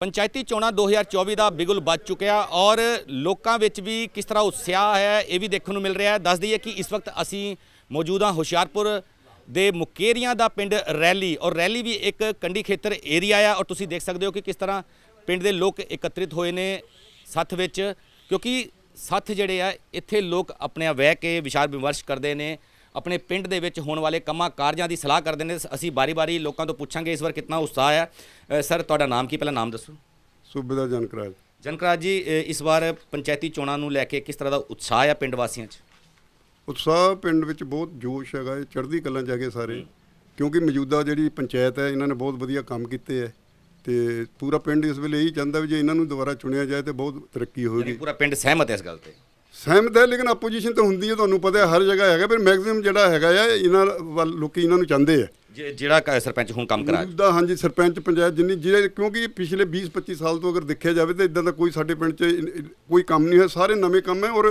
ਪੰਚਾਇਤੀ ਚੋਣਾਂ 2024 ਦਾ ਬਿਗੁਲ ਵੱਜ ਚੁੱਕਿਆ ਔਰ ਲੋਕਾਂ ਵਿੱਚ ਵੀ ਕਿਸ ਤਰ੍ਹਾਂ ਉਤਸ਼ਾਹ ਹੈ ਇਹ ਵੀ ਦੇਖਣ ਨੂੰ ਮਿਲ ਰਿਹਾ ਹੈ ਦੱਸ ਦਈਏ ਕਿ ਇਸ ਵਕਤ ਅਸੀਂ ਮੌਜੂਦਾ ਹੁਸ਼ਿਆਰਪੁਰ ਦੇ ਮੁਕੇਰੀਆਂ ਦਾ ਪਿੰਡ ਰੈਲੀ ਔਰ ਰੈਲੀ ਵੀ ਇੱਕ ਕੰਡੀ ਖੇਤਰ ਏਰੀਆ ਆ ਔਰ ਤੁਸੀਂ ਦੇਖ ਸਕਦੇ ਹੋ ਕਿ ਕਿਸ ਤਰ੍ਹਾਂ ਪਿੰਡ ਦੇ ਲੋਕ ਇਕੱਤਰਿਤ ਹੋਏ ਨੇ ਸੱਥ ਵਿੱਚ ਕਿਉਂਕਿ ਸੱਥ ਜਿਹੜੇ ਆ ਇੱਥੇ ਲੋਕ ਆਪਣੇ ਵਹਿ ਕੇ ਵਿਚਾਰ ਵਿਮਰਸ਼ ਕਰਦੇ ਨੇ ਆਪਣੇ ਪਿੰਡ ਦੇ ਵਿੱਚ ਹੋਣ ਵਾਲੇ ਕੰਮਾਂ ਕਾਰਜਾਂ ਦੀ ਸਲਾਹ ਕਰਦੇ ਨੇ ਅਸੀਂ ਬਾਰੀ-ਬਾਰੀ ਲੋਕਾਂ ਤੋਂ ਪੁੱਛਾਂਗੇ ਇਸ ਵਾਰ ਕਿੰਨਾ ਉਤਸ਼ਾਹ ਹੈ ਸਰ ਤੁਹਾਡਾ ਨਾਮ ਕੀ ਪਹਿਲਾਂ ਨਾਮ ਦੱਸੋ ਦਾ ਜਨਕਰਾਜ ਜਨਕਰਾਜ ਜੀ ਇਸ ਵਾਰ ਪੰਚਾਇਤੀ ਚੋਣਾਂ ਨੂੰ ਲੈ ਕੇ ਕਿਸ ਤਰ੍ਹਾਂ ਦਾ ਉਤਸ਼ਾਹ ਹੈ ਪਿੰਡ ਵਾਸੀਆਂ 'ਚ ਉਤਸ਼ਾਹ ਪਿੰਡ ਵਿੱਚ ਬਹੁਤ ਜੋਸ਼ ਹੈਗਾ ਇਹ ਚੜ੍ਹਦੀ ਕਲਾਂ ਜਾ ਕੇ ਸਾਰੇ ਕਿਉਂਕਿ ਮੌਜੂਦਾ ਜਿਹੜੀ ਪੰਚਾਇਤ ਹੈ ਇਹਨਾਂ ਨੇ ਬਹੁਤ ਵਧੀਆ ਕੰਮ ਕੀਤੇ ਹੈ ਤੇ ਪੂਰਾ ਪਿੰਡ ਇਸ ਵੇਲੇ ਇਹੀ ਚਾਹੁੰਦਾ ਵੀ ਜੇ ਇਹਨਾਂ ਨੂੰ ਦੁਬਾਰਾ ਚੁਣਿਆ ਜਾਏ ਤੇ ਬਹੁਤ ਤਰੱਕੀ ਹੋਵੇਗੀ ਪੂਰਾ ਪਿੰਡ ਸਹਿਮਤ ਹੈ ਇਸ ਗੱਲ ਤੇ ਸਹਿਮਤ ਹੈ ਲੇਕਿਨ ਆਪੋਜੀਸ਼ਨ ਤਾਂ ਹੁੰਦੀ ਹੈ ਤੁਹਾਨੂੰ ਪਤਾ ਹੈ ਹਰ ਜਗ੍ਹਾ ਹੈਗਾ ਫਿਰ ਮੈਕਸਿਮਮ ਜਿਹੜਾ ਹੈਗਾ ਆ ਇਹਨਾਂ ਵੱਲ ਲੋਕੀ ਇਹਨਾਂ ਨੂੰ ਚਾਹੁੰਦੇ ਆ ਜਿਹੜਾ ਸਰਪੰਚ ਹੁਣ ਕੰਮ ਕਰਾ ਰਿਹਾ ਹਾਂਜੀ ਸਰਪੰਚ ਪੰਚਾਇਤ ਜਿੰਨੀ ਜਿਹੜੇ ਕਿਉਂਕਿ ਪਿਛਲੇ 20 25 ਸਾਲ ਤੋਂ ਅਗਰ ਦੇਖਿਆ ਜਾਵੇ ਤਾਂ ਇਦਾਂ ਦਾ ਕੋਈ ਸਾਡੇ ਪਿੰਡ 'ਚ ਕੋਈ ਕੰਮ ਨਹੀਂ ਹੋਇਆ ਸਾਰੇ ਨਵੇਂ ਕੰਮ ਹੈ ਔਰ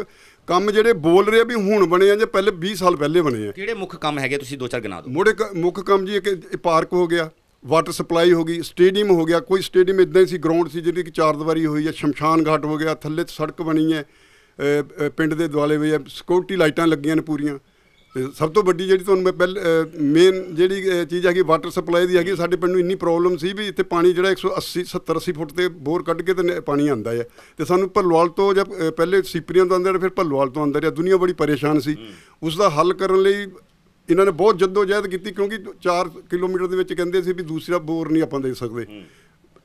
ਕੰਮ ਜਿਹੜੇ ਬੋਲ ਰਹੇ ਆ ਵੀ ਹੁਣ ਬਣੇ ਆ ਜਾਂ ਪਹਿਲੇ 20 ਸਾਲ ਪਹਿਲੇ ਬਣੇ ਆ ਕਿਹੜੇ ਮੁੱਖ ਕੰਮ ਹੈਗੇ ਤੁਸੀਂ ਦੋ ਚਾਰ ਗਿਣਾ ਦਿਓ ਮੁੜੇ ਮੁੱਖ ਕੰਮ ਜੀ ਇੱਕ ਪਾਰਕ ਹੋ ਗਿਆ ਵਾਟਰ ਸਪਲਾਈ ਹੋ ਗਈ ਸਟੇਡੀਅਮ ਹੋ ਗਿਆ ਕੋਈ ਸਟੇਡੀਅਮ ਇਦਾਂ ਹੀ ਸੀ ਗਰਾਊਂਡ ਸੀ ਜਿਹੜੀ ਕਿ ਚਾਰ ਦਿਵਾਰੀ ਹੋਈ ਹੈ ਸ਼ਮਸ਼ਾਨ ਘਾਟ ਹੋ ਗਿਆ ਥੱਲੇ ਸੜਕ ਬਣੀ ਹੈ ਪਿੰਡ ਦੇ ਦੁਆਲੇ ਵਿੱਚ ਸਿਕਿਉਰਿਟੀ ਲਾਈਟਾਂ ਲੱਗੀਆਂ ਨੇ ਪੂਰੀਆਂ ਸਭ ਤੋਂ ਵੱਡੀ ਜਿਹੜੀ ਤੁਹਾਨੂੰ ਮੈਂ ਪਹਿਲ ਮੇਨ ਜਿਹੜੀ ਚੀਜ਼ ਹੈਗੀ ਵਾਟਰ ਸਪਲਾਈ ਦੀ ਹੈਗੀ ਸਾਡੇ ਪਿੰਡ ਨੂੰ ਇੰਨੀ ਪ੍ਰੋਬਲਮ ਸੀ ਵੀ ਇੱਥੇ ਪਾਣੀ ਜਿਹੜਾ 180 70 80 ਫੁੱਟ ਤੇ ਬੋਰ ਕੱਢ ਕੇ ਤੇ ਪਾਣੀ ਆਂਦਾ ਹੈ ਤੇ ਸਾਨੂੰ ਭੱਲਵਾਲ ਤੋਂ ਜਾਂ ਪਹਿਲੇ ਸੀਪਰੀਆਂ ਤੋਂ ਰਿਹਾ ਫਿਰ ਭੱਲਵਾਲ ਤੋਂ ਆਂਦਾ ਰਿਹਾ ਦੁਨੀਆ ਬੜੀ ਪਰੇਸ਼ਾਨ ਸੀ ਉਸ ਦਾ ਹੱਲ ਕਰਨ ਲਈ ਇਹਨਾਂ ਨੇ ਬਹੁਤ ਜਦੋਜਹਿਦ ਕੀਤੀ ਕਿਉਂਕਿ 4 ਕਿਲੋਮੀਟਰ ਦੇ ਵਿੱਚ ਕਹਿੰਦੇ ਸੀ ਵੀ ਦੂਸਰਾ ਬੋਰ ਨਹੀਂ ਆਪਾਂ ਦੇ ਸਕਦੇ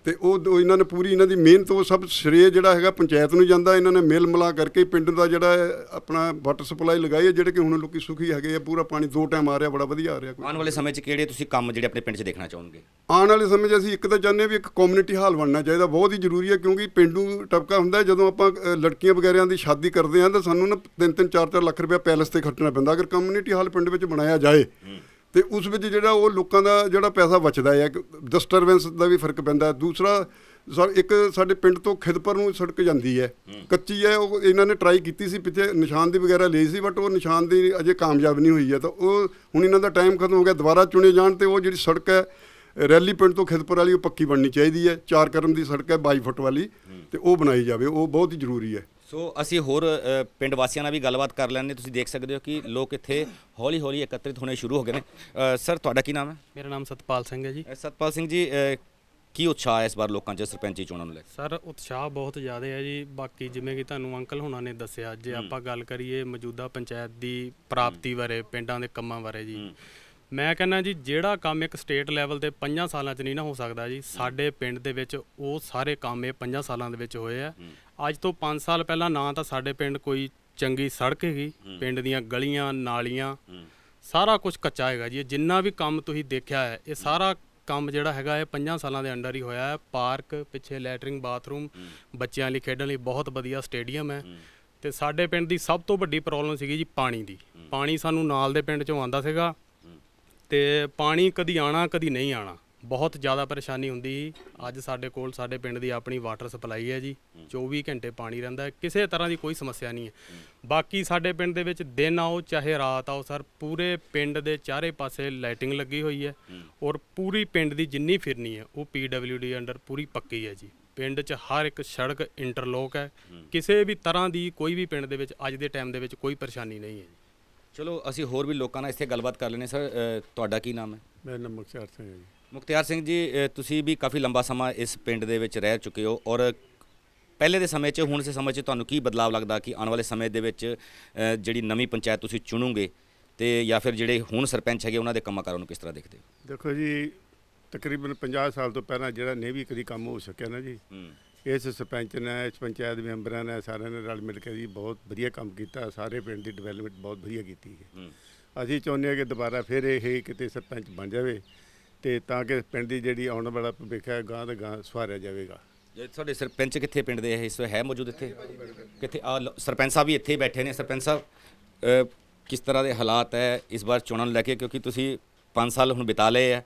ਤੇ ਉਹ ਇਹਨਾਂ ਨੇ ਪੂਰੀ ਇਹਨਾਂ ਦੀ ਮਿਹਨਤ ਉਹ ਸਭ ਸ਼੍ਰੇ ਜਿਹੜਾ ਹੈਗਾ ਪੰਚਾਇਤ ਨੂੰ ਜਾਂਦਾ ਇਹਨਾਂ ਨੇ ਮਿਲ ਮਿਲਾ ਕਰਕੇ ਪਿੰਡ ਦਾ ਜਿਹੜਾ ਆਪਣਾ ਵਾਟਰ ਸਪਲਾਈ ਲਗਾਈ ਹੈ ਜਿਹੜੇ ਕਿ ਹੁਣ ਲੋਕੀ ਸੁਖੀ ਹੈਗੇ ਆ ਪੂਰਾ ਪਾਣੀ ਦੋ ਟਾਈਮ ਆ ਰਿਹਾ ਬੜਾ ਵਧੀਆ ਆ ਰਿਹਾ ਆਉਣ ਵਾਲੇ ਸਮੇਂ 'ਚ ਕਿਹੜੇ ਤੁਸੀਂ ਕੰਮ ਜਿਹੜੇ ਆਪਣੇ ਪਿੰਡ 'ਚ ਦੇਖਣਾ ਚਾਹੋਗੇ ਆਉਣ ਵਾਲੇ ਸਮੇਂ 'ਚ ਅਸੀਂ ਇੱਕ ਤਾਂ ਚਾਹੁੰਦੇ ਵੀ ਇੱਕ ਕਮਿਊਨਿਟੀ ਹਾਲ ਬਣਨਾ ਚਾਹੀਦਾ ਬਹੁਤ ਹੀ ਜ਼ਰੂਰੀ ਹੈ ਕਿਉਂਕਿ ਪਿੰਡੂ ਟਪਕਾ ਹੁੰਦਾ ਜਦੋਂ ਆਪਾਂ ਲੜਕੀਆਂ ਵਗੈਰਿਆਂ ਦੀ ਸ਼ਾਦੀ ਕਰਦੇ ਆਂ ਤਾਂ ਸਾਨੂੰ ਨਾ 3-3 4-4 ਲੱਖ ਰੁਪਏ ਪੈਲਸ ਤੇ ਖਰਚਣਾ ਪੈਂਦਾ ਅਗਰ ਕਮਿਊਨਿਟੀ ਹਾਲ ਪਿੰਡ ਵਿੱਚ ਬਣਾਇਆ ਜਾਏ ਤੇ ਉਸ ਵਿੱਚ ਜਿਹੜਾ ਉਹ ਲੋਕਾਂ ਦਾ ਜਿਹੜਾ ਪੈਸਾ ਬਚਦਾ ਹੈ ਡਿਸਟਰਬੈਂਸ ਦਾ ਵੀ ਫਰਕ ਪੈਂਦਾ ਦੂਸਰਾ ਸਰ ਇੱਕ ਸਾਡੇ ਪਿੰਡ ਤੋਂ ਖਿਦਪਰ ਨੂੰ ਸੜਕ ਜਾਂਦੀ ਹੈ ਕੱਚੀ ਹੈ ਉਹ ਇਹਨਾਂ ਨੇ ਟਰਾਈ ਕੀਤੀ ਸੀ ਪਿੱਛੇ ਦੀ ਵਗੈਰਾ ਲਈ ਸੀ ਬਟ ਉਹ ਨਿਸ਼ਾਨ ਦੀ ਅਜੇ ਕਾਮਯਾਬ ਨਹੀਂ ਹੋਈ ਹੈ ਤਾਂ ਉਹ ਹੁਣ ਇਹਨਾਂ ਦਾ ਟਾਈਮ ਖਤਮ ਹੋ ਗਿਆ ਦੁਬਾਰਾ ਚੁਣੇ ਜਾਣ ਤੇ ਉਹ ਜਿਹੜੀ ਸੜਕ ਹੈ ਰੈਲੀ ਪਿੰਡ ਤੋਂ ਖਿਦਪਰ ਵਾਲੀ ਉਹ ਪੱਕੀ ਬਣਨੀ ਚਾਹੀਦੀ ਹੈ ਚਾਰ ਕਰਮ ਦੀ ਸੜਕ ਹੈ 22 ਫੁੱਟ ਵਾਲੀ ਤੇ ਉਹ ਬਣਾਈ ਜਾਵੇ ਉਹ ਬਹੁਤ ਹੀ ਜ਼ਰੂਰੀ ਹੈ ਸੋ ਅਸੀਂ ਹੋਰ ਪਿੰਡ ਵਾਸੀਆਂ ਨਾਲ ਵੀ ਗੱਲਬਾਤ ਕਰ ਲੈਣੇ ਤੁਸੀਂ ਦੇਖ ਸਕਦੇ ਹੋ ਕਿ ਲੋਕ ਇੱਥੇ ਹੌਲੀ ਹੌਲੀ ਇਕੱਤਰਿਤ ਹੋਣੇ ਸ਼ੁਰੂ ਹੋ ਗਏ ਨੇ ਸਰ ਤੁਹਾਡਾ ਕੀ ਨਾਮ ਹੈ ਮੇਰਾ ਨਾਮ ਸਤਪਾਲ ਸਿੰਘ ਹੈ ਜੀ ਸਤਪਾਲ ਸਿੰਘ ਜੀ ਕੀ ਉਤਸ਼ਾਹ ਹੈ ਇਸ ਵਾਰ ਲੋਕਾਂ 'ਚ ਸਰਪੰਚੀ ਚੋਣਾਂ ਨੂੰ ਲੈ ਕੇ ਸਰ ਉਤਸ਼ਾਹ ਬਹੁਤ ਜ਼ਿਆਦਾ ਹੈ ਜੀ ਬਾਕੀ ਜਿਵੇਂ ਕਿ ਤੁਹਾਨੂੰ ਅੰਕਲ ਹੁਣਾਂ ਨੇ ਦੱਸਿਆ ਜੇ ਆਪਾਂ ਗੱਲ ਕਰੀਏ ਮੌਜੂਦਾ ਪੰਚਾਇਤ ਦੀ ਪ੍ਰਾਪਤੀ ਬਾਰੇ ਪਿੰਡਾਂ ਦੇ ਕੰਮਾਂ ਬਾਰੇ ਜੀ ਮੈਂ ਕਹਿੰਦਾ ਜੀ ਜਿਹੜਾ ਕੰਮ ਇੱਕ ਸਟੇਟ ਲੈਵਲ ਤੇ 5 ਸਾਲਾਂ 'ਚ ਨਹੀਂ ਨਾ ਹੋ ਸਕਦਾ ਜੀ ਸਾਡੇ ਪਿੰਡ ਦੇ ਵਿੱਚ ਉਹ ਸਾਰੇ ਕੰਮ ਇਹ 5 ਸਾਲਾਂ ਦੇ ਵਿੱਚ ਹੋਏ ਆ ਅੱਜ ਤੋਂ 5 ਸਾਲ ਪਹਿਲਾਂ ਨਾ ਤਾਂ ਸਾਡੇ ਪਿੰਡ ਕੋਈ ਚੰਗੀ ਸੜਕ ਹੈਗੀ ਪਿੰਡ ਦੀਆਂ ਗਲੀਆਂ ਨਾਲੀਆਂ ਸਾਰਾ ਕੁਝ ਕੱਚਾ ਹੈਗਾ ਜੀ ਜਿੰਨਾ ਵੀ ਕੰਮ ਤੁਸੀਂ ਦੇਖਿਆ ਹੈ ਇਹ ਸਾਰਾ ਕੰਮ ਜਿਹੜਾ ਹੈਗਾ ਇਹ 5 ਸਾਲਾਂ ਦੇ ਅੰਡਰ ਹੀ ਹੋਇਆ ਹੈ ਪਾਰਕ ਪਿੱਛੇ ਲੈਟਰਿੰਗ ਬਾਥਰੂਮ ਬੱਚਿਆਂ ਲਈ ਖੇਡਣ ਲਈ ਬਹੁਤ ਵਧੀਆ ਸਟੇਡੀਅਮ ਹੈ ਤੇ ਸਾਡੇ ਪਿੰਡ ਦੀ ਸਭ ਤੋਂ ਵੱਡੀ ਪ੍ਰੋਬਲਮ ਸੀਗੀ ਜੀ ਪਾਣੀ ਦੀ ਪਾਣੀ ਸਾਨੂੰ ਨਾਲ ਦੇ ਪਿੰਡ ਚੋਂ ਆਉਂਦਾ ਸੀਗਾ ਤੇ ਪਾਣੀ ਕਦੀ ਆਣਾ ਕਦੀ ਨਹੀਂ ਆਣਾ ਬਹੁਤ ਜ਼ਿਆਦਾ ਪਰੇਸ਼ਾਨੀ ਹੁੰਦੀ ਸੀ ਅੱਜ ਸਾਡੇ ਕੋਲ ਸਾਡੇ ਪਿੰਡ ਦੀ ਆਪਣੀ ਵਾਟਰ ਸਪਲਾਈ ਹੈ ਜੀ 24 ਘੰਟੇ ਪਾਣੀ ਰਹਿੰਦਾ ਹੈ ਕਿਸੇ ਤਰ੍ਹਾਂ ਦੀ ਕੋਈ ਸਮੱਸਿਆ ਨਹੀਂ ਹੈ ਬਾਕੀ ਸਾਡੇ ਪਿੰਡ ਦੇ ਵਿੱਚ ਦਿਨ ਆਓ ਚਾਹੇ ਰਾਤ ਆਓ ਸਰ ਪੂਰੇ ਪਿੰਡ ਦੇ ਚਾਰੇ ਪਾਸੇ ਲਾਈਟਿੰਗ ਲੱਗੀ ਹੋਈ ਹੈ ਔਰ ਪੂਰੀ ਪਿੰਡ ਦੀ ਜਿੰਨੀ ਫਿਰਨੀ ਹੈ ਉਹ PWD ਅੰਡਰ ਪੂਰੀ ਪੱਕੀ ਹੈ ਜੀ ਪਿੰਡ 'ਚ ਹਰ ਇੱਕ ਸੜਕ ਇੰਟਰਲੋਕ ਹੈ ਕਿਸੇ ਵੀ ਤਰ੍ਹਾਂ ਦੀ ਕੋਈ ਵੀ ਪਿੰਡ ਦੇ ਵਿੱਚ ਅੱਜ ਦੇ ਟਾਈਮ ਦੇ ਵਿੱਚ ਕੋਈ ਪਰੇਸ਼ਾਨੀ ਨਹੀਂ ਹੈ ਚਲੋ ਅਸੀਂ ਹੋਰ ਵੀ ਲੋਕਾਂ ਨਾਲ ਇੱਥੇ ਗੱਲਬਾਤ ਕਰ ਲੈਨੇ ਸਰ ਤੁਹਾਡਾ ਕੀ ਨਾਮ ਹੈ ਮੇਰਾ ਨਾਮ ਮੁਖਤਿਆਰ ਸਿੰਘ ਹੈ ਜੀ ਮੁਖਤਿਆਰ ਸਿੰਘ ਜੀ ਤੁਸੀਂ ਵੀ ਕਾਫੀ ਲੰਬਾ ਸਮਾਂ ਇਸ ਪਿੰਡ ਦੇ ਵਿੱਚ ਰਹਿ ਚੁੱਕੇ ਹੋ ਔਰ ਪਹਿਲੇ ਦੇ ਸਮੇਂ 'ਚ ਹੁਣ ਦੇ ਸਮੇਂ 'ਚ ਤੁਹਾਨੂੰ ਕੀ ਬਦਲਾਅ ਲੱਗਦਾ ਕਿ ਆਉਣ ਵਾਲੇ ਸਮੇਂ ਦੇ ਵਿੱਚ ਜਿਹੜੀ ਨਵੀਂ ਪੰਚਾਇਤ ਤੁਸੀਂ ਚੁਣੋਗੇ ਤੇ ਜਾਂ ਫਿਰ ਜਿਹੜੇ ਹੁਣ ਸਰਪੰਚ ਹੈਗੇ ਉਹਨਾਂ ਦੇ ਕੰਮਾਂ ਕਾਰਾਂ ਨੂੰ ਕਿਸ ਤਰ੍ਹਾਂ ਦੇਖਦੇ ਹੋ ਦੇਖੋ ਜੀ ਤਕਰੀਬਨ 50 ਸਾਲ ਤੋਂ ਪਹਿਲਾਂ ਜਿਹੜਾ ਨੇਵੀ ਕਦੀ ਕੰਮ ਹੋ ਸਕਿਆ ਨਾ ਜੀ ਇਸ ਸਰਪੰਚ ਨੇ ਇਸ ਪੰਚਾਇਤ ਦੇ ਮੈਂਬਰਾਂ ਨੇ ਸਾਰਿਆਂ ਨੇ ਰਲ ਮਿਲ ਕੇ ਜੀ ਬਹੁਤ ਵਧੀਆ ਕੰਮ ਕੀਤਾ ਸਾਰੇ ਪਿੰਡ ਦੀ ਡਿਵੈਲਪਮੈਂਟ ਬਹੁਤ ਵਧੀਆ ਕੀਤੀ ਹੈ ਅਸੀਂ ਚਾਹੁੰਦੇ ਹਾਂ ਕਿ ਦੁਬਾਰਾ ਫਿਰ ਇਹ ਕਿਤੇ ਸਰਪੰਚ ਬਣ ਜਾਵੇ ਤੇ ਤਾਂ ਕਿ ਪਿੰਡ ਦੀ ਜਿਹੜੀ ਆਉਣ ਵਾਲਾ ਭਵਿੱਖ ਹੈ ਗਾਂ ਦਾ ਗਾਂ ਸਵਾਰਿਆ ਜਾਵੇਗਾ ਜੇ ਤੁਹਾਡੇ ਸਰਪੰਚ ਕਿੱਥੇ ਪਿੰਡ ਦੇ ਇਸ ਹੈ ਮੌਜੂਦ ਇੱਥੇ ਕਿੱਥੇ ਆ ਸਰਪੰਚ ਸਾਹਿਬ ਵੀ ਇੱਥੇ ਬੈਠੇ ਨੇ ਸਰਪੰਚ ਸਾਹਿਬ ਕਿਸ ਤਰ੍ਹਾਂ ਦੇ ਹਾਲਾਤ ਹੈ ਇਸ ਵਾਰ ਚੋਣਾਂ ਲੈ ਕੇ ਕਿਉਂਕਿ ਤੁਸੀਂ 5 ਸਾਲ ਹੁਣ ਬਿਤਾ ਲਏ ਆ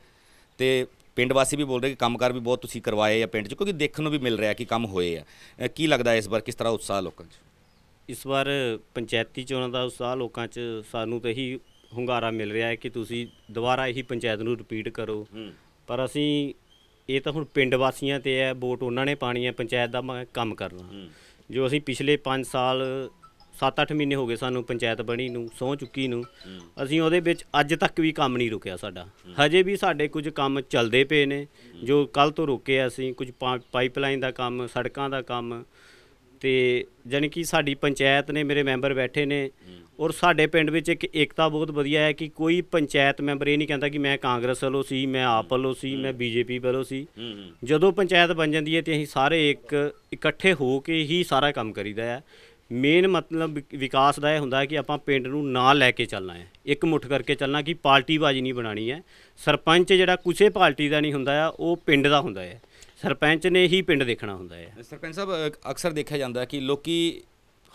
ਤੇ ਪਿੰਡ ਵਾਸੀ ਵੀ ਬੋਲ ਰਹੇ ਕਿ ਕੰਮਕਾਰ ਵੀ ਬਹੁਤ ਤੁਸੀਂ ਕਰਵਾਏ ਆ ਪਿੰਡ 'ਚ ਕਿਉਂਕਿ ਦੇਖਣ ਨੂੰ ਵੀ ਮਿਲ ਰਿਹਾ ਕਿ ਕੰਮ ਹੋਏ ਆ ਕੀ ਲੱਗਦਾ ਇਸ ਵਾਰ ਕਿਸ ਤਰ੍ਹਾਂ ਉਤਸ਼ਾਹ ਲੋਕਾਂ 'ਚ ਇਸ ਵਾਰ ਪੰਚਾਇਤੀ ਚੋਣਾਂ ਦਾ ਉਤਸ਼ਾਹ ਲੋਕਾਂ 'ਚ ਸਾਨੂੰ ਤੇ ਹੀ ਹੁੰਗਾਰਾ ਮਿਲ ਰਿਹਾ ਹੈ ਕਿ ਤੁਸੀਂ ਦੁਬਾਰਾ ਇਹੀ ਪੰਚਾਇਤ ਨੂੰ ਰਿਪੀਟ ਕਰੋ ਪਰ ਅਸੀਂ ਇਹ ਤਾਂ ਹੁਣ ਪਿੰਡ ਵਾਸੀਆਂ ਤੇ ਹੈ ਵੋਟ ਉਹਨਾਂ ਨੇ ਪਾਣੀ ਹੈ ਪੰਚਾਇਤ ਦਾ ਮੈਂ ਕੰਮ ਕਰਨਾ ਜੋ ਅਸੀਂ ਪਿਛਲੇ 5 ਸਾਲ 7-8 ਮਹੀਨੇ ਹੋ ਗਏ ਸਾਨੂੰ ਪੰਚਾਇਤ ਬਣੀ ਨੂੰ ਸੌ ਚੁੱਕੀ ਨੂੰ ਅਸੀਂ ਉਹਦੇ ਵਿੱਚ ਅੱਜ ਤੱਕ ਵੀ ਕੰਮ ਨਹੀਂ ਰੁਕਿਆ ਸਾਡਾ ਹਜੇ ਵੀ ਸਾਡੇ ਕੁਝ ਕੰਮ ਚੱਲਦੇ ਪਏ ਨੇ ਜੋ ਕੱਲ ਤੋਂ ਰੁਕੇ ਆ ਅਸੀਂ ਕੁਝ ਪਾਈਪਲਾਈਨ ਦਾ ਕੰਮ ਸੜਕਾਂ ਦਾ ਕੰਮ ਤੇ ਜਾਨਕੀ ਕਿ ਸਾਡੀ ਪੰਚਾਇਤ ਨੇ ਮੇਰੇ ਮੈਂਬਰ ਬੈਠੇ ਨੇ ਔਰ ਸਾਡੇ ਪਿੰਡ ਵਿੱਚ ਇੱਕ ਏਕਤਾ ਬਹੁਤ ਵਧੀਆ ਹੈ ਕਿ ਕੋਈ ਪੰਚਾਇਤ ਮੈਂਬਰ ਇਹ ਨਹੀਂ ਕਹਿੰਦਾ ਕਿ ਮੈਂ ਕਾਂਗਰਸ ਵੱਲੋਂ ਸੀ ਮੈਂ ਆਪ ਵੱਲੋਂ ਸੀ ਮੈਂ ਬੀਜੇਪੀ ਵੱਲੋਂ ਸੀ ਜਦੋਂ ਪੰਚਾਇਤ ਬਣ ਜਾਂਦੀ ਹੈ ਤੇ ਅਸੀਂ ਸਾਰੇ ਇੱਕ ਇਕੱਠੇ ਹੋ ਕੇ ਹੀ ਸਾਰਾ ਕੰਮ ਕਰੀਦਾ ਹੈ ਮੇਨ ਮਤਲਬ ਵਿਕਾਸ ਦਾ ਇਹ ਹੁੰਦਾ ਹੈ ਕਿ ਆਪਾਂ ਪਿੰਡ ਨੂੰ ਨਾਲ ਲੈ ਕੇ ਚੱਲਣਾ ਹੈ ਇੱਕ ਮੁੱਠ ਕਰਕੇ ਚੱਲਣਾ ਕਿ ਪਾਰਟੀ ਬਾਜੀ ਨਹੀਂ ਬਣਾਣੀ ਹੈ ਸਰਪੰਚ ਜਿਹੜਾ ਕਿਸੇ ਪਾਰਟੀ ਦਾ ਨਹੀਂ ਹੁੰਦਾ ਆ ਉਹ ਪਿੰਡ ਦਾ ਹੁੰਦਾ ਹੈ ਸਰਪੰਚ ਨੇ ਹੀ ਪਿੰਡ ਦੇਖਣਾ ਹੁੰਦਾ ਹੈ ਸਰਪੰਚ ਸਾਹਿਬ ਅਕਸਰ ਦੇਖਿਆ ਜਾਂਦਾ ਕਿ ਲੋਕੀ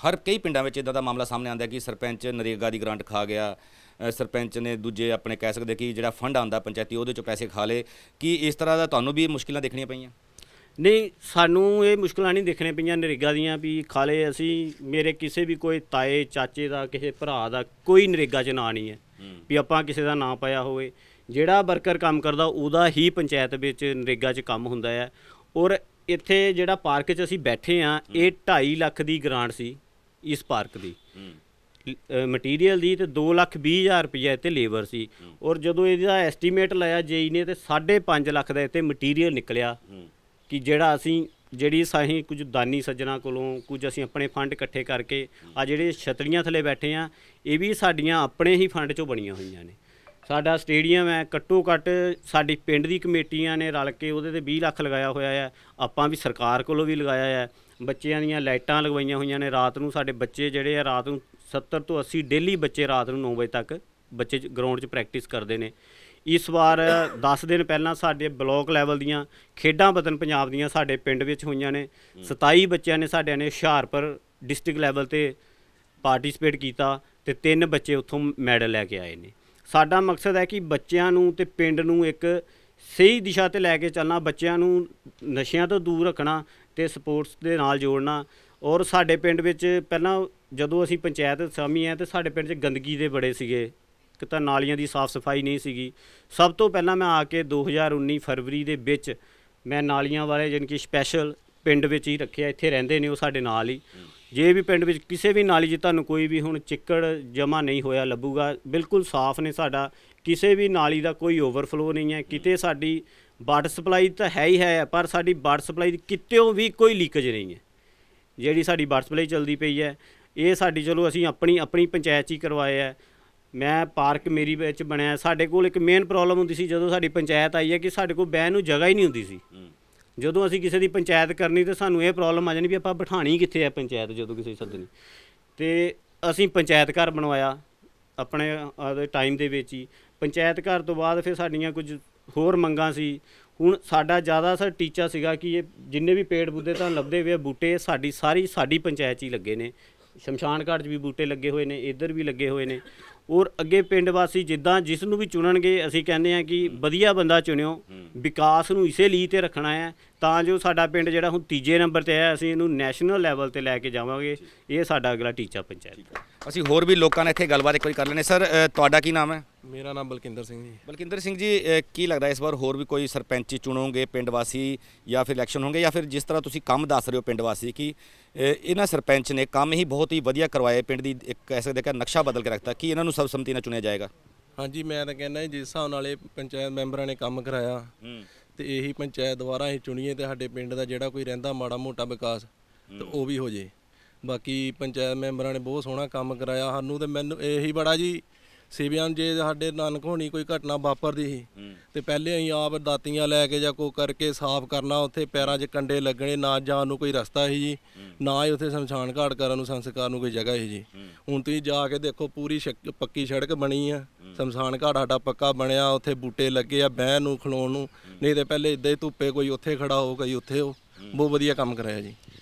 ਹਰ ਕਈ ਪਿੰਡਾਂ ਵਿੱਚ ਇਦਾਂ ਦਾ ਮਾਮਲਾ ਸਾਹਮਣੇ ਆਉਂਦਾ ਕਿ ਸਰਪੰਚ ਨਰੇਗਾ ਦੀ ਗ੍ਰਾਂਟ ਖਾ ਗਿਆ ਸਰਪੰਚ ਨੇ ਦੂਜੇ ਆਪਣੇ ਕਹਿ ਸਕਦੇ ਕਿ ਜਿਹੜਾ ਫੰਡ ਆਂਦਾ ਪੰਚਾਇਤੀ ਉਹਦੇ ਚੋਂ ਪੈਸੇ ਖਾ ਲੇ ਕਿ ਇਸ ਤਰ੍ਹਾਂ ਦਾ ਤੁਹਾਨੂੰ ਵੀ ਮੁਸ਼ਕਿਲਾਂ ਦੇਖਣੀਆਂ ਪਈਆਂ ਨਹੀਂ ਸਾਨੂੰ ਇਹ ਮੁਸ਼ਕਲਾਂ ਨਹੀਂ ਦੇਖਣੇ ਪਈਆਂ ਨਰੇਗਾ ਦੀਆਂ ਵੀ ਖਾ ਲੇ ਅਸੀਂ ਮੇਰੇ ਕਿਸੇ ਵੀ ਕੋਈ ਤਾਏ ਚਾਚੇ ਦਾ ਕਿਸੇ ਭਰਾ ਦਾ ਕੋਈ ਨਰੇਗਾ 'ਚ ਨਾ ਨਹੀਂ ਹੈ ਵੀ ਆਪਾਂ ਕਿਸੇ ਦਾ ਨਾਂ ਪਾਇਆ ਹੋਵੇ ਜਿਹੜਾ ਵਰਕਰ ਕੰਮ ਕਰਦਾ ਉਹਦਾ ਹੀ ਪੰਚਾਇਤ ਵਿੱਚ ਨਰੇਗਾ 'ਚ ਕੰਮ ਹੁੰਦਾ ਹੈ ਔਰ ਇੱਥੇ ਜਿਹੜਾ ਪਾਰਕ 'ਚ ਅਸੀਂ ਬੈਠੇ ਆ ਇਹ 2.5 ਲੱਖ ਦੀ ਗ੍ਰਾਂਟ ਸੀ ਇਸ ਪਾਰਕ ਦੀ ਮਟੀਰੀਅਲ ਦੀ ਤੇ 2 ਲੱਖ ਰੁਪਏ ਤੇ ਲੇਬਰ ਸੀ ਔਰ ਜਦੋਂ ਇਹਦਾ ਐਸਟੀਮੇਟ ਲਾਇਆ ਜੇਈ ਨੇ ਤੇ 5.5 ਲੱਖ ਦਾ ਇੱਥੇ ਮਟੀਰੀਅਲ ਨਿਕਲਿਆ ਕਿ ਜਿਹੜਾ ਅਸੀਂ ਜਿਹੜੀ ਸਾਹੀਂ ਕੁਝ ਦਾਨੀ ਸੱਜਣਾ ਕੋਲੋਂ ਕੁਝ ਅਸੀਂ ਆਪਣੇ ਫੰਡ ਇਕੱਠੇ ਕਰਕੇ ਆ ਜਿਹੜੇ ਛਤਰੀਆਂ ਥਲੇ ਬੈਠੇ ਆ ਇਹ ਵੀ ਸਾਡੀਆਂ ਆਪਣੇ ਹੀ ਫੰਡ ਚੋਂ ਬਣੀਆਂ ਹੋਈਆਂ ਨੇ ਸਾਡਾ ਸਟੇਡੀਅਮ ਹੈ ਘੱਟੋ ਕੱਟ ਸਾਡੀ ਪਿੰਡ ਦੀ ਕਮੇਟੀਆਂ ਨੇ ਰਲ ਕੇ ਉਹਦੇ ਤੇ 20 ਲੱਖ ਲਗਾਇਆ ਹੋਇਆ ਹੈ ਆਪਾਂ ਵੀ ਸਰਕਾਰ ਕੋਲੋਂ ਵੀ ਲਗਾਇਆ ਹੈ ਬੱਚਿਆਂ ਦੀਆਂ ਲਾਈਟਾਂ ਲਗਵਾਈਆਂ ਹੋਈਆਂ ਨੇ ਰਾਤ ਨੂੰ ਸਾਡੇ ਬੱਚੇ ਜਿਹੜੇ ਆ ਰਾਤ ਨੂੰ 70 ਤੋਂ 80 ਡੇਲੀ ਬੱਚੇ ਰਾਤ ਨੂੰ 9 ਵਜੇ ਤੱਕ ਬੱਚੇ ਗਰਾਊਂਡ 'ਚ ਪ੍ਰੈਕਟਿਸ ਕਰਦੇ ਨੇ ਇਸ ਵਾਰ 10 ਦਿਨ ਪਹਿਲਾਂ ਸਾਡੇ ਬਲਾਕ ਲੈਵਲ ਦੀਆਂ ਖੇਡਾਂ ਬਤਨ ਪੰਜਾਬ ਦੀਆਂ ਸਾਡੇ ਪਿੰਡ ਵਿੱਚ ਹੋਈਆਂ ਨੇ 27 ਬੱਚਿਆਂ ਨੇ ਸਾਡਿਆਂ ਨੇ ਹੁਸ਼ਿਆਰਪੁਰ ਡਿਸਟ੍ਰਿਕਟ ਲੈਵਲ ਤੇ ਪਾਰਟਿਸਿਪੇਟ ਕੀਤਾ ਤੇ ਤਿੰਨ ਬੱਚੇ ਉੱਥੋਂ ਮੈਡਲ ਲੈ ਕੇ ਆਏ ਨੇ ਸਾਡਾ ਮਕਸਦ ਹੈ ਕਿ ਬੱਚਿਆਂ ਨੂੰ ਤੇ ਪਿੰਡ ਨੂੰ ਇੱਕ ਸਹੀ ਦਿਸ਼ਾ ਤੇ ਲੈ ਕੇ ਚੱਲਣਾ ਬੱਚਿਆਂ ਨੂੰ ਨਸ਼ਿਆਂ ਤੋਂ ਦੂਰ ਰੱਖਣਾ ਤੇ ਸਪੋਰਟਸ ਦੇ ਨਾਲ ਜੋੜਨਾ ਔਰ ਸਾਡੇ ਪਿੰਡ ਵਿੱਚ ਪਹਿਲਾਂ ਜਦੋਂ ਅਸੀਂ ਪੰਚਾਇਤ ਸਾਮੀ ਆ ਤੇ ਸਾਡੇ ਪਿੰਡ 'ਚ ਗੰਦਗੀ ਦੇ ਬੜੇ ਸੀਗੇ ਕਿ ਤਾਂ ਨਾਲੀਆਂ ਦੀ ਸਾਫ਼ ਸਫਾਈ ਨਹੀਂ ਸੀਗੀ ਸਭ ਤੋਂ ਪਹਿਲਾਂ ਮੈਂ ਆ ਕੇ 2019 ਫਰਵਰੀ ਦੇ ਵਿੱਚ ਮੈਂ ਨਾਲੀਆਂ ਵਾਲੇ ਕੀ ਸਪੈਸ਼ਲ ਪਿੰਡ ਵਿੱਚ ਹੀ ਰੱਖਿਆ ਇੱਥੇ ਰਹਿੰਦੇ ਨੇ ਉਹ ਸਾਡੇ ਨਾਲ ਹੀ ਜੇ ਵੀ ਪਿੰਡ ਵਿੱਚ ਕਿਸੇ ਵੀ ਨਾਲੀ 'ਚ ਤੁਹਾਨੂੰ ਕੋਈ ਵੀ ਹੁਣ ਚਿੱਕੜ ਜਮਾ ਨਹੀਂ ਹੋਇਆ ਲੱਭੂਗਾ ਬਿਲਕੁਲ ਸਾਫ਼ ਨੇ ਸਾਡਾ ਕਿਸੇ ਵੀ ਨਾਲੀ ਦਾ ਕੋਈ ਓਵਰਫਲੋ ਨਹੀਂ ਹੈ ਕਿਤੇ ਸਾਡੀ ਵਾਟਰ ਸਪਲਾਈ ਤਾਂ ਹੈ ਹੀ ਹੈ ਪਰ ਸਾਡੀ ਵਾਟਰ ਸਪਲਾਈ ਕਿਤੇੋਂ ਵੀ ਕੋਈ ਲੀਕੇਜ ਨਹੀਂ ਹੈ ਜਿਹੜੀ ਸਾਡੀ ਵਾਟਰ ਸਪਲਾਈ ਚੱਲਦੀ ਪਈ ਹੈ ਇਹ ਸਾਡੀ ਚਲੋ ਅਸੀਂ ਆਪਣੀ ਆਪਣੀ ਪੰਚਾਇਤ ਹੀ ਕਰਵਾਏ ਹੈ ਮੈਂ ਪਾਰਕ ਮੇਰੀ ਵਿੱਚ ਬਣਿਆ ਸਾਡੇ ਕੋਲ ਇੱਕ ਮੇਨ ਪ੍ਰੋਬਲਮ ਹੁੰਦੀ ਸੀ ਜਦੋਂ ਸਾਡੀ ਪੰਚਾਇਤ ਆਈ ਹੈ ਕਿ ਸਾਡੇ ਕੋਲ ਬਹਿਣ ਨੂੰ ਜਗ੍ਹਾ ਹੀ ਨਹੀਂ ਹੁੰਦੀ ਸੀ ਜਦੋਂ ਅਸੀਂ ਕਿਸੇ ਦੀ ਪੰਚਾਇਤ ਕਰਨੀ ਤੇ ਸਾਨੂੰ ਇਹ ਪ੍ਰੋਬਲਮ ਆ ਜਾਣੀ ਵੀ ਆਪਾਂ ਬਿਠਾਣੀ ਕਿੱਥੇ ਹੈ ਪੰਚਾਇਤ ਜਦੋਂ ਕਿਸੇ ਸੱਦਣੀ ਤੇ ਅਸੀਂ ਪੰਚਾਇਤ ਘਰ ਬਣਵਾਇਆ ਆਪਣੇ ਟਾਈਮ ਦੇ ਵਿੱਚ ਹੀ ਪੰਚਾਇਤ ਘਰ ਤੋਂ ਬਾਅਦ ਫਿਰ ਸਾਡੀਆਂ ਕੁਝ ਹੋਰ ਮੰਗਾਂ ਸੀ ਹੁਣ ਸਾਡਾ ਜ਼ਿਆਦਾ ਸਰ ਟੀਚਾ ਸੀਗਾ ਕਿ ਇਹ ਜਿੰਨੇ ਵੀ ਪੇੜ ਬੁੱਦੇ ਤਾਂ ਲੱਭਦੇ ਹੋਏ ਬੂਟੇ ਸਾਡੀ ਸਾਰੀ ਸਾਡੀ ਪੰਚਾਇਤ 'ਚ ਹੀ ਲੱਗੇ ਨੇ ਸ਼ਮਸ਼ਾਨ ਘਾਟ 'ਚ ਵੀ ਬੂਟੇ ਲੱਗੇ ਹੋਏ ਨੇ ਇੱਧਰ ਵੀ ਲੱਗੇ ਹੋਏ ਨੇ ਔਰ ਅੱਗੇ ਪਿੰਡ ਵਾਸੀ ਜਿੱਦਾਂ ਜਿਸ ਨੂੰ ਵੀ ਚੁਣਨਗੇ ਅਸੀਂ ਕਹਿੰਦੇ ਆ ਕਿ ਵਧੀਆ ਬੰਦਾ ਚੁਣਿਓ ਵਿਕਾਸ ਨੂੰ ਇਸੇ ਲਈ ਤੇ ਰੱਖਣਾ ਹੈ ਤਾਂ ਜੋ ਸਾਡਾ ਪਿੰਡ ਜਿਹੜਾ ਹੁਣ ਤੀਜੇ ਨੰਬਰ ਤੇ ਆਇਆ ਅਸੀਂ ਇਹਨੂੰ ਨੈਸ਼ਨਲ ਲੈਵਲ ਤੇ ਲੈ ਕੇ ਜਾਵਾਂਗੇ ਇਹ ਸਾਡਾ ਅਗਲਾ ਟੀਚਾ ਪੰਚਾਇਤ ਅਸੀਂ ਹੋਰ ਵੀ ਲੋਕਾਂ ਨਾਲ ਇੱਥੇ ਗੱਲਬਾਤ ਇੱਕ ਵਾਰੀ ਕਰ ਲੈਣੇ ਸਰ ਤੁਹਾਡਾ ਕੀ ਨਾਮ ਹੈ ਮੇਰਾ ਨਾਮ ਬਲਕਿੰਦਰ ਸਿੰਘ ਜੀ ਬਲਕਿੰਦਰ ਸਿੰਘ ਜੀ ਕੀ ਲੱਗਦਾ ਇਸ ਵਾਰ ਹੋਰ ਵੀ ਕੋਈ ਸਰਪੰਚ ਚੁਣੋਗੇ ਪਿੰਡ ਵਾਸੀ ਜਾਂ ਫਿਰ ਇਲੈਕਸ਼ਨ ਹੋਣਗੇ ਜਾਂ ਫਿਰ ਜਿਸ ਤਰ੍ਹਾਂ ਤੁਸੀਂ ਕੰਮ ਦੱਸ ਰਹੇ ਹੋ ਪਿੰਡ ਵਾਸੀ ਕਿ ਇਹਨਾਂ ਸਰਪੰਚ ਨੇ ਕੰਮ ਹੀ ਬਹੁਤ ਹੀ ਵਧੀਆ ਕਰਵਾਏ ਪਿੰਡ ਦੀ ਇੱਕ ਕਹਿ ਸਕਦੇ ਕਿ ਨਕਸ਼ਾ ਬਦਲ ਕੇ ਰੱਖਤਾ ਕਿ ਇਹਨਾਂ ਨੂੰ ਸਰਬਸੰਮਤੀ ਨਾਲ ਚੁਣਿਆ ਜਾਏਗਾ ਹਾਂਜੀ ਮੈਂ ਤਾਂ ਕਹਿੰਦਾ ਜੀ, ਜਿਸ ਹਿਸਾਬ ਨਾਲ ਇਹ ਪੰਚਾਇਤ ਮੈਂਬਰਾਂ ਨੇ ਕੰਮ ਕਰਾਇਆ ਤੇ ਇਹੀ ਪੰਚਾਇਤ ਦੁਆਰਾ ਹੀ ਚੁਣੀਏ ਤੇ ਸਾਡੇ ਪਿੰਡ ਦਾ ਜਿਹੜਾ ਕੋਈ ਰਹਿੰਦਾ ਮਾੜਾ ਮੋਟਾ ਵਿਕਾਸ ਤੇ ਉਹ ਵੀ ਹੋ ਜੇ ਬਾਕੀ ਪੰਚਾਇਤ ਮੈਂਬਰਾਂ ਨੇ ਬਹੁਤ ਸੋਹਣਾ ਕੰਮ ਕਰਾਇਆ ਸਾਨੂੰ ਤੇ ਮੈਨੂੰ ਇਹੀ ਬੜਾ ਜੀ ਸਿਵਿਆਂ ਜੇ ਸਾਡੇ ਨਾਨਕ ਹੋਣੀ ਕੋਈ ਘਟਨਾ ਵਾਪਰਦੀ ਸੀ ਤੇ ਪਹਿਲੇ ਅਸੀਂ ਆਪ ਦਾਤੀਆਂ ਲੈ ਕੇ ਜਾਂ ਕੋ ਕਰਕੇ ਸਾਫ਼ ਕਰਨਾ ਉੱਥੇ ਪੈਰਾਂ 'ਚ ਕੰਡੇ ਲੱਗਣੇ ਨਾ ਜਾਣ ਨੂੰ ਕੋਈ ਰਸਤਾ ਸੀ ਜੀ ਨਾ ਹੀ ਉੱਥੇ ਸ਼ਮਸ਼ਾਨ ਘਾਟ ਕਰਨ ਨੂੰ ਸੰਸਕਾਰ ਨੂੰ ਕੋਈ ਜਗ੍ਹਾ ਸੀ ਜੀ ਹੁਣ ਤੁਸੀਂ ਜਾ ਕੇ ਦੇਖੋ ਪੂਰੀ ਪੱਕੀ ਸੜਕ ਬਣੀ ਆ ਸ਼ਮਸ਼ਾਨ ਘਾਟ ਸਾਡਾ ਪੱਕਾ ਬਣਿਆ ਉੱਥੇ ਬੂਟੇ ਲੱਗੇ ਆ ਬਹਿਣ ਨੂੰ ਖਲੋਣ ਨੂੰ ਨਹੀਂ ਤੇ ਪਹਿਲੇ ਇਦਾਂ ਹੀ ਧੁੱਪੇ ਕੋਈ ਉੱਥੇ ਖੜਾ ਹੋ ਕੋਈ ਉੱਥੇ ਹੋ ਬਹੁਤ ਵਧੀਆ ਕੰਮ ਕਰਾਇਆ ਜੀ